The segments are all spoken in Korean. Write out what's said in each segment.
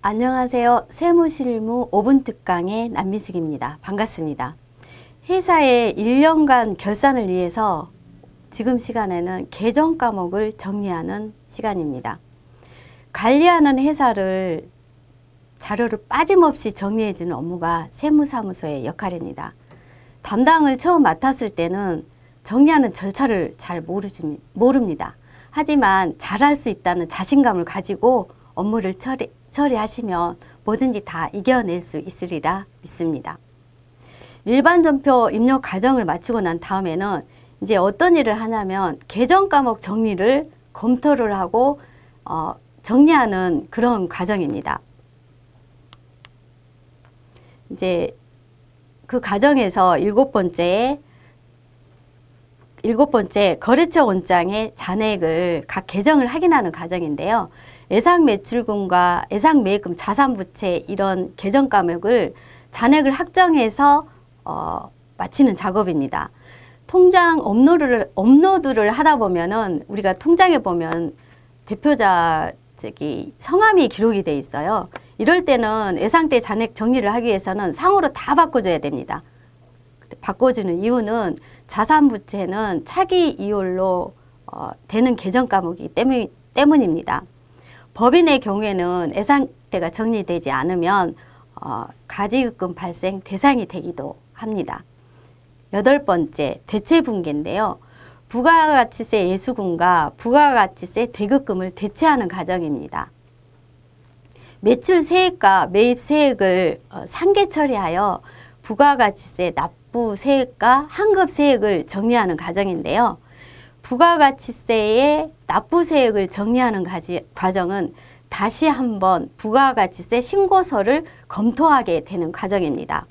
안녕하세요. 세무실무 5분 특강의 남미숙입니다. 반갑습니다. 회사의 1년간 결산을 위해서 지금 시간에는 계정 과목을 정리하는 시간입니다. 관리하는 회사를 자료를 빠짐없이 정리해주는 업무가 세무사무소의 역할입니다. 담당을 처음 맡았을 때는 정리하는 절차를 잘 모르지, 모릅니다. 하지만 잘할 수 있다는 자신감을 가지고 업무를 처리, 처리하시면 뭐든지 다 이겨낼 수 있으리라 믿습니다. 일반 전표 입력 과정을 마치고 난 다음에는 이제 어떤 일을 하냐면 개정 과목 정리를 검토를 하고 어, 정리하는 그런 과정입니다. 이제 그 과정에서 일곱 번째 일곱 번째, 거래처 원장의 잔액을 각 계정을 확인하는 과정인데요. 예상 매출금과 예상 매입금, 자산부채 이런 계정 감액을 잔액을 확정해서 어, 마치는 작업입니다. 통장 업로드를 업로드를 하다 보면은 우리가 통장에 보면 대표자 저기 성함이 기록이 돼 있어요. 이럴 때는 예상때 잔액 정리를 하기 위해서는 상호로 다 바꿔줘야 됩니다. 바꿔주는 이유는 자산부채는 차기 이율로 어, 되는 개정 과목이기 때문, 때문입니다. 법인의 경우에는 예상때가 정리되지 않으면 어, 가지급금 발생 대상이 되기도 합니다. 여덟 번째, 대체 붕괴인데요. 부가가치세 예수금과 부가가치세 대급금을 대체하는 과정입니다. 매출 세액과 매입 세액을 어, 상계 처리하여 부가가치세 납부 납부 세액과 환급 세액을 정리하는 과정인데요. 부가가치세의 납부 세액을 정리하는 가지, 과정은 다시 한번 부가가치세 신고서를 검토하게 되는 과정입니다.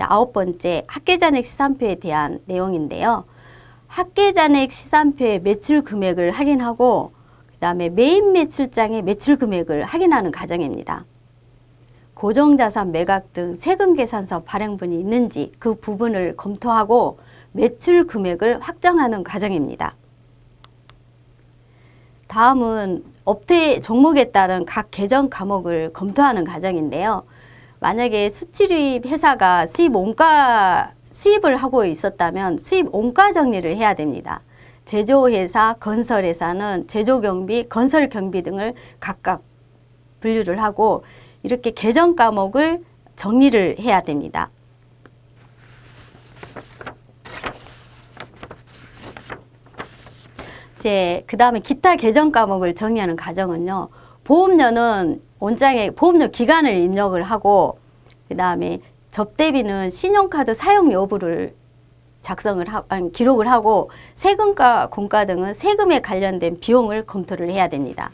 아홉 번째 학계잔액 시산표에 대한 내용인데요. 학계잔액 시산표의 매출 금액을 확인하고 그 다음에 메인 매출장의 매출 금액을 확인하는 과정입니다. 고정자산 매각 등 세금 계산서 발행분이 있는지 그 부분을 검토하고 매출 금액을 확정하는 과정입니다. 다음은 업태 종목에 따른 각 계정 과목을 검토하는 과정인데요. 만약에 수출입 회사가 수입 원가 수입을 하고 있었다면 수입 원가 정리를 해야 됩니다. 제조회사, 건설회사는 제조 경비, 건설 경비 등을 각각 분류를 하고 이렇게 개정 과목을 정리를 해야 됩니다. 이제 그 다음에 기타 개정 과목을 정리하는 과정은요. 보험료는 원장에 보험료 기간을 입력을 하고 그 다음에 접대비는 신용카드 사용 여부를 작성을 하, 아니, 기록을 하고 세금과 공과 등은 세금에 관련된 비용을 검토를 해야 됩니다.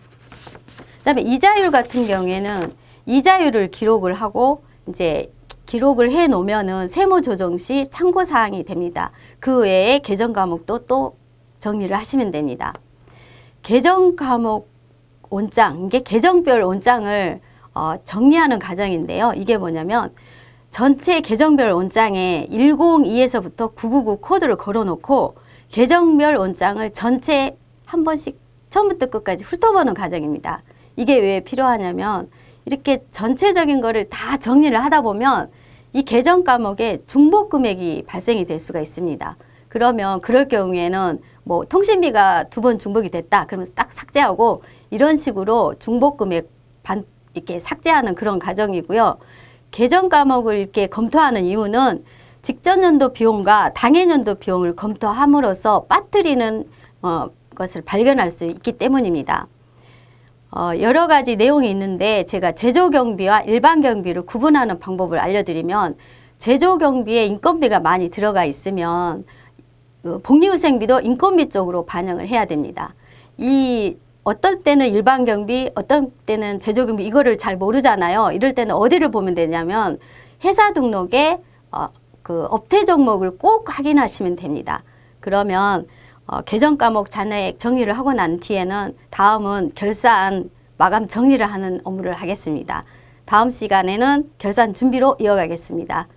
그다음에 이자율 같은 경우에는 이자율을 기록을 하고 이제 기록을 해 놓으면은 세무 조정 시 참고 사항이 됩니다. 그 외에 개정 과목도 또 정리를 하시면 됩니다. 개정 과목 원장, 이게 개정별 원장을 어, 정리하는 과정인데요. 이게 뭐냐면 전체 개정별 원장에 102에서부터 999 코드를 걸어놓고 개정별 원장을 전체 한 번씩 처음부터 끝까지 훑어보는 과정입니다. 이게 왜 필요하냐면 이렇게 전체적인 거를 다 정리를 하다 보면 이 계정 과목에 중복 금액이 발생이 될 수가 있습니다. 그러면 그럴 경우에는 뭐 통신비가 두 번 중복이 됐다. 그러면 딱 삭제하고 이런 식으로 중복 금액 반 이렇게 삭제하는 그런 과정이고요. 계정 과목을 이렇게 검토하는 이유는 직전 연도 비용과 당해 연도 비용을 검토함으로써 빠뜨리는 어, 것을 발견할 수 있기 때문입니다. 어, 여러 가지 내용이 있는데 제가 제조 경비와 일반 경비를 구분하는 방법을 알려드리면 제조 경비에 인건비가 많이 들어가 있으면 어, 복리후생비도 인건비 쪽으로 반영을 해야 됩니다. 이 어떨 때는 일반 경비, 어떤 때는 제조 경비 이거를 잘 모르잖아요. 이럴 때는 어디를 보면 되냐면 회사 등록에 어, 그 업태 종목을 꼭 확인하시면 됩니다. 그러면 어, 개정 과목 잔액 정리를 하고 난 뒤에는 다음은 결산 마감 정리를 하는 업무를 하겠습니다. 다음 시간에는 결산 준비로 이어가겠습니다.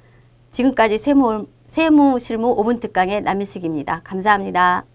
지금까지 세무, 세무실무 5분 특강의 남미숙입니다. 감사합니다.